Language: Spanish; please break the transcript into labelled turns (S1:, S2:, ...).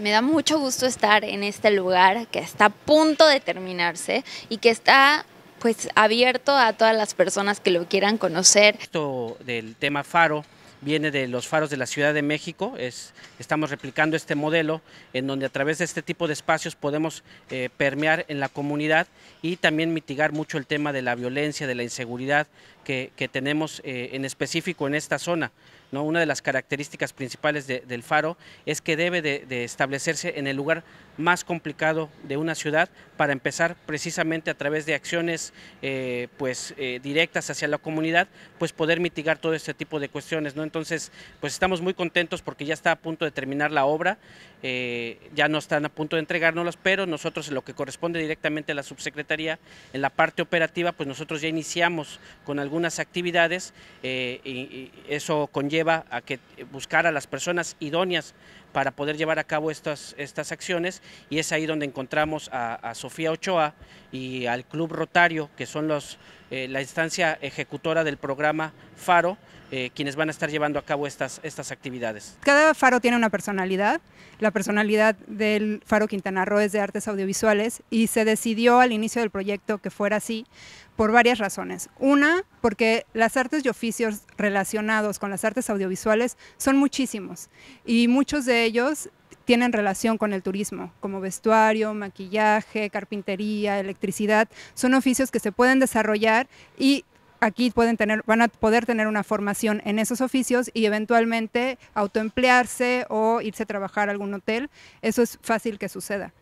S1: Me da mucho gusto estar en este lugar que está a punto de terminarse y que está pues abierto a todas las personas que lo quieran conocer. Esto del
S2: tema faro viene de los faros de la Ciudad de México, es, estamos replicando este modelo en donde a través de este tipo de espacios podemos eh, permear en la comunidad y también mitigar mucho el tema de la violencia, de la inseguridad que, tenemos eh, en específico en esta zona. ¿no? Una de las características principales del faro es que debe de, establecerse en el lugar más complicado de una ciudad para empezar precisamente a través de acciones eh, pues, eh, directas hacia la comunidad, pues poder mitigar todo este tipo de cuestiones. ¿no? Entonces, pues estamos muy contentos porque ya está a punto de terminar la obra. Eh, ya no están a punto de entregárnoslas, pero nosotros en lo que corresponde directamente a la subsecretaría, en la parte operativa, pues nosotros ya iniciamos con algunas actividades eh, y, y, eso conlleva a que buscar a las personas idóneas para poder llevar a cabo estas, estas acciones y es ahí donde encontramos a, Sofía Ochoa y al Club Rotario, que son los, eh, la instancia ejecutora del programa Faro, eh, quienes van a estar llevando a cabo estas, estas actividades.
S3: Cada faro tiene una personalidad. La personalidad del Faro Quintana Roo es de artes audiovisuales y se decidió al inicio del proyecto que fuera así por varias razones. Una, porque las artes y oficios relacionados con las artes audiovisuales son muchísimos y muchos de ellos tienen relación con el turismo, como vestuario, maquillaje, carpintería, electricidad. Son oficios que se pueden desarrollar y aquí pueden tener, van a poder tener una formación en esos oficios y eventualmente autoemplearse o irse a trabajar a algún hotel. Eso es fácil que suceda.